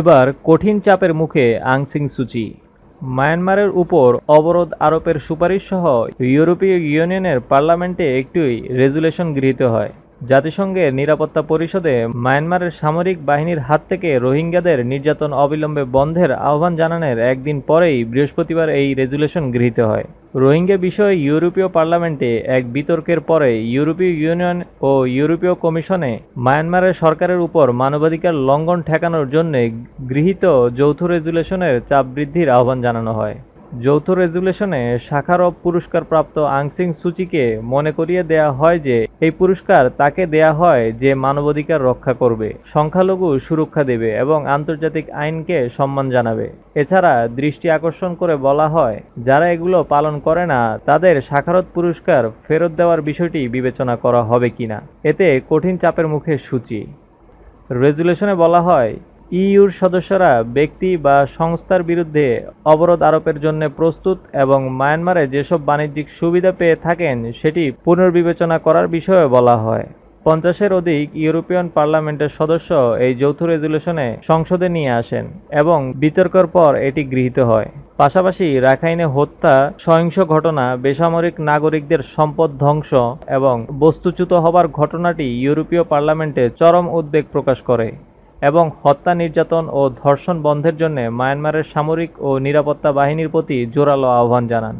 এবার কঠিন চাপের মুখে আংসিং সুচি মায়ানমারের উপর অবরোধ আরোপের সুপারিশ সহ ইউরোপীয় ইউনিয়নের পার্লামেন্টে একটি রেজুলেশন গৃহীত হয় জাতিসংঘের নিরাপত্তা পরিষদে মায়ানমারের সামরিক বাহিনীর হাত থেকে রোহিঙ্গাদের নির্যাতন অবিলম্বে বন্ধের আহ্বান জানানোর একদিন পরেই বৃহস্পতিবার এই রেজুলেশন গৃহীত হয় রোহিঙ্গা বিষয়ে ইউরোপীয় পার্লামেন্টে এক বিতর্কের পরে ইউরোপীয় ইউনিয়ন ও ইউরোপীয় কমিশনে মায়ানমারের সরকারের উপর মানবাধিকার লঙ্ঘন ঠেকানোর জন্য গৃহীত যৌথ রেজুলেশনের চাপ বৃদ্ধির আহ্বান জানানো হয় যৌথ রেজুলেশনে শাখারব পুরস্কারপ্রাপ্ত আংসিং সুচিকে মনে করিয়ে দেয়া হয় যে এই পুরস্কার তাকে দেয়া হয় যে মানবাধিকার রক্ষা করবে সংখ্যালঘু সুরক্ষা দেবে এবং আন্তর্জাতিক আইনকে সম্মান জানাবে এছাড়া দৃষ্টি আকর্ষণ করে বলা হয় যারা এগুলো পালন করে না তাদের শাখারত পুরস্কার ফেরত দেওয়ার বিষয়টি বিবেচনা করা হবে কিনা এতে কঠিন চাপের মুখে সূচি রেজুলেশনে বলা হয় ইইউর সদস্যরা ব্যক্তি বা সংস্থার বিরুদ্ধে অবরোধ আরোপের জন্য প্রস্তুত এবং মায়ানমারে যেসব বাণিজ্যিক সুবিধা পেয়ে থাকেন সেটি পুনর্বিবেচনা করার বিষয়ে বলা হয় পঞ্চাশের অধিক ইউরোপিয়ান পার্লামেন্টের সদস্য এই যৌথ রেজুলেশনে সংসদে নিয়ে আসেন এবং বিতর্কের পর এটি গৃহীত হয় পাশাপাশি রাখাইনে হত্যা সহিংস ঘটনা বেসামরিক নাগরিকদের সম্পদ ধ্বংস এবং বস্তুচ্যুত হবার ঘটনাটি ইউরোপীয় পার্লামেন্টে চরম উদ্বেগ প্রকাশ করে এবং হত্যা নির্যাতন ও ধর্ষণ বন্ধের জন্য মায়ানমারের সামরিক ও নিরাপত্তা বাহিনীর প্রতি জোরালো আহ্বান জানান